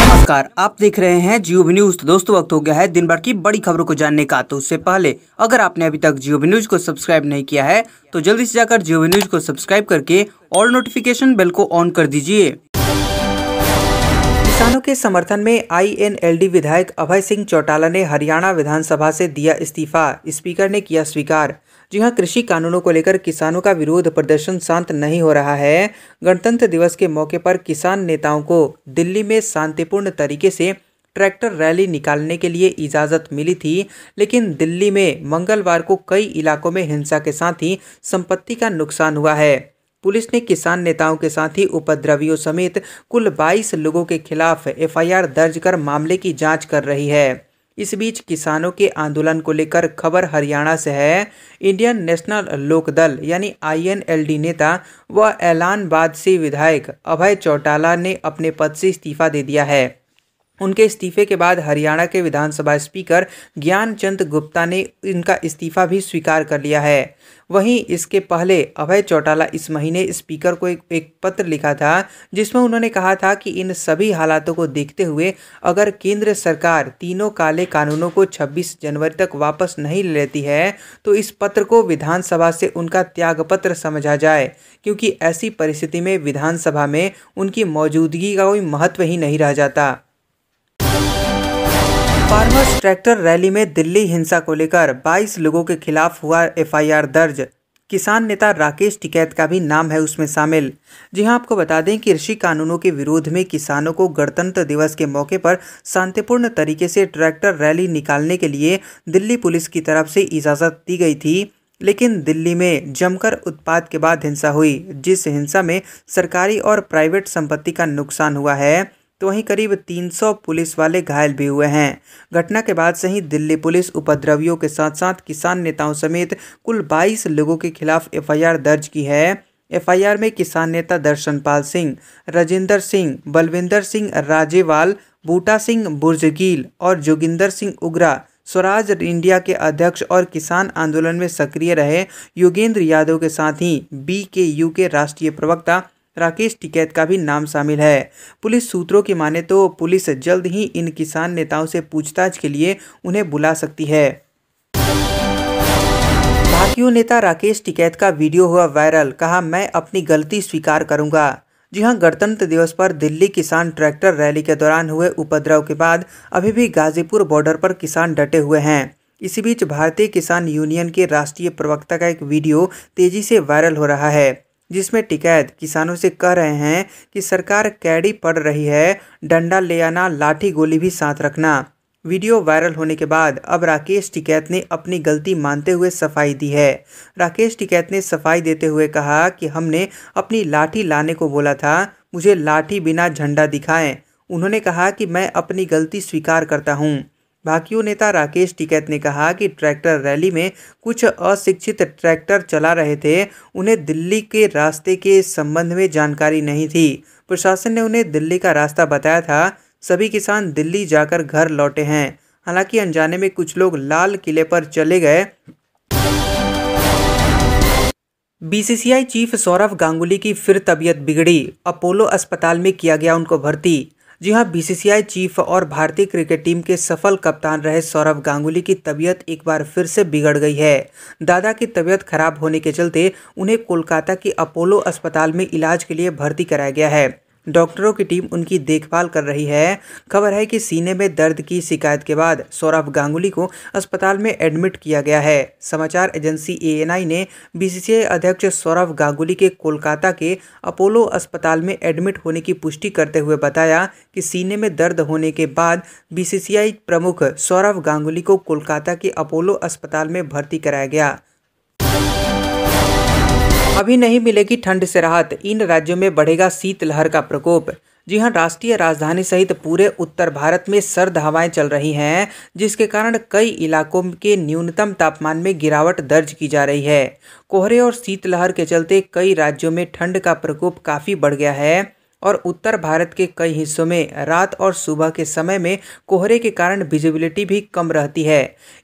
नमस्कार आप देख रहे हैं जियो न्यूज तो दोस्तों वक्त हो गया है दिन भर की बड़ी खबरों को जानने का तो उससे पहले अगर आपने अभी तक जियो न्यूज को सब्सक्राइब नहीं किया है तो जल्दी से जाकर जियो न्यूज को सब्सक्राइब करके ऑल नोटिफिकेशन बेल को ऑन कर दीजिए किसानों के समर्थन में आईएनएलडी विधायक अभय सिंह चौटाला ने हरियाणा विधानसभा से दिया इस्तीफा स्पीकर ने किया स्वीकार जी हाँ कृषि कानूनों को लेकर किसानों का विरोध प्रदर्शन शांत नहीं हो रहा है गणतंत्र दिवस के मौके पर किसान नेताओं को दिल्ली में शांतिपूर्ण तरीके से ट्रैक्टर रैली निकालने के लिए इजाज़त मिली थी लेकिन दिल्ली में मंगलवार को कई इलाकों में हिंसा के साथ ही संपत्ति का नुकसान हुआ है पुलिस ने किसान नेताओं के साथ ही उपद्रवियों समेत कुल 22 लोगों के खिलाफ एफआईआर दर्ज कर मामले की जांच कर रही है इस बीच किसानों के आंदोलन को लेकर खबर हरियाणा से है इंडियन नेशनल लोकदल यानी आईएनएलडी नेता व ऐलानबाद से विधायक अभय चौटाला ने अपने पद से इस्तीफा दे दिया है उनके इस्तीफे के बाद हरियाणा के विधानसभा स्पीकर ज्ञानचंद गुप्ता ने इनका इस्तीफा भी स्वीकार कर लिया है वहीं इसके पहले अभय चौटाला इस महीने स्पीकर को एक, एक पत्र लिखा था जिसमें उन्होंने कहा था कि इन सभी हालातों को देखते हुए अगर केंद्र सरकार तीनों काले कानूनों को 26 जनवरी तक वापस नहीं लेती है तो इस पत्र को विधानसभा से उनका त्यागपत्र समझा जाए क्योंकि ऐसी परिस्थिति में विधानसभा में उनकी मौजूदगी का कोई महत्व ही नहीं रह जाता फार्मर्स ट्रैक्टर रैली में दिल्ली हिंसा को लेकर 22 लोगों के खिलाफ हुआ एफआईआर दर्ज किसान नेता राकेश टिकैत का भी नाम है उसमें शामिल जी हां आपको बता दें कि कृषि कानूनों के विरोध में किसानों को गणतंत्र दिवस के मौके पर शांतिपूर्ण तरीके से ट्रैक्टर रैली निकालने के लिए दिल्ली पुलिस की तरफ से इजाज़त दी गई थी लेकिन दिल्ली में जमकर उत्पाद के बाद हिंसा हुई जिस हिंसा में सरकारी और प्राइवेट संपत्ति का नुकसान हुआ है तो वहीं करीब 300 पुलिस वाले घायल भी हुए हैं घटना के बाद से ही दिल्ली पुलिस उपद्रवियों के साथ साथ किसान नेताओं समेत कुल 22 लोगों के खिलाफ एफआईआर दर्ज की है एफआईआर में किसान नेता दर्शनपाल सिंह राजेंद्र सिंह बलविंदर सिंह राजेवाल बूटा सिंह बुर्जगील और जोगिंदर सिंह उगरा स्वराज इंडिया के अध्यक्ष और किसान आंदोलन में सक्रिय रहे योगेंद्र यादव के साथ ही बी के यू के राष्ट्रीय प्रवक्ता राकेश टिकैत का भी नाम शामिल है पुलिस सूत्रों की माने तो पुलिस जल्द ही इन किसान नेताओं से पूछताछ के लिए उन्हें बुला सकती है भारतीय नेता राकेश टिकैत का वीडियो हुआ वायरल कहा मैं अपनी गलती स्वीकार करूंगा जी हां गणतंत्र दिवस पर दिल्ली किसान ट्रैक्टर रैली के दौरान हुए उपद्रव के बाद अभी भी गाजीपुर बॉर्डर पर किसान डटे हुए हैं इसी बीच भारतीय किसान यूनियन के राष्ट्रीय प्रवक्ता का एक वीडियो तेजी से वायरल हो रहा है जिसमें टिकैत किसानों से कह रहे हैं कि सरकार कैडी पड़ रही है डंडा ले आना लाठी गोली भी साथ रखना वीडियो वायरल होने के बाद अब राकेश टिकैत ने अपनी गलती मानते हुए सफाई दी है राकेश टिकैत ने सफाई देते हुए कहा कि हमने अपनी लाठी लाने को बोला था मुझे लाठी बिना झंडा दिखाएं उन्होंने कहा कि मैं अपनी गलती स्वीकार करता हूँ भाकियू नेता राकेश टिकैत ने कहा कि ट्रैक्टर रैली में कुछ अशिक्षित ट्रैक्टर चला रहे थे उन्हें दिल्ली के रास्ते के संबंध में जानकारी नहीं थी प्रशासन ने उन्हें दिल्ली का रास्ता बताया था सभी किसान दिल्ली जाकर घर लौटे हैं हालांकि अनजाने में कुछ लोग लाल किले पर चले गए बीसीसीआई चीफ सौरभ गांगुली की फिर तबीयत बिगड़ी अपोलो अस्पताल में किया गया उनको भर्ती जी हां बीसीसीआई चीफ और भारतीय क्रिकेट टीम के सफल कप्तान रहे सौरभ गांगुली की तबीयत एक बार फिर से बिगड़ गई है दादा की तबीयत खराब होने के चलते उन्हें कोलकाता के अपोलो अस्पताल में इलाज के लिए भर्ती कराया गया है डॉक्टरों की टीम उनकी देखभाल कर रही है खबर है कि सीने में दर्द की शिकायत के बाद सौरभ गांगुली को अस्पताल में एडमिट किया गया है समाचार एजेंसी ए ने बीसीसीआई अध्यक्ष सौरभ गांगुली के कोलकाता के अपोलो अस्पताल में एडमिट होने की पुष्टि करते हुए बताया कि सीने में दर्द होने के बाद बीसीसीआई प्रमुख सौरभ गांगुली को कोलकाता के अपोलो अस्पताल में भर्ती कराया गया अभी नहीं मिलेगी ठंड से राहत इन राज्यों में बढ़ेगा शीतलहर का प्रकोप जी हाँ राष्ट्रीय राजधानी सहित पूरे उत्तर भारत में सर्द हवाएं चल रही हैं जिसके कारण कई इलाकों के न्यूनतम तापमान में गिरावट दर्ज की जा रही है कोहरे और शीतलहर के चलते कई राज्यों में ठंड का प्रकोप काफ़ी बढ़ गया है और उत्तर भारत के कई हिस्सों में रात और सुबह के समय में कोहरे के कारण विजिबिलिटी भी कम रहती है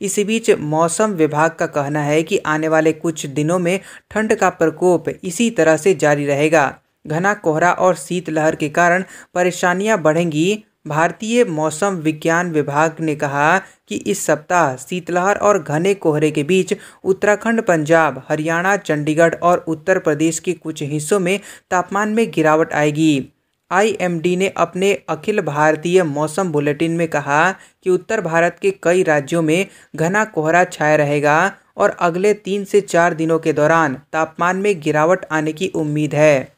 इसी बीच मौसम विभाग का कहना है कि आने वाले कुछ दिनों में ठंड का प्रकोप इसी तरह से जारी रहेगा घना कोहरा और शीतलहर के कारण परेशानियां बढ़ेंगी भारतीय मौसम विज्ञान विभाग ने कहा कि इस सप्ताह शीतलहर और घने कोहरे के बीच उत्तराखंड पंजाब हरियाणा चंडीगढ़ और उत्तर प्रदेश के कुछ हिस्सों में तापमान में गिरावट आएगी आईएमडी ने अपने अखिल भारतीय मौसम बुलेटिन में कहा कि उत्तर भारत के कई राज्यों में घना कोहरा छाया रहेगा और अगले तीन से चार दिनों के दौरान तापमान में गिरावट आने की उम्मीद है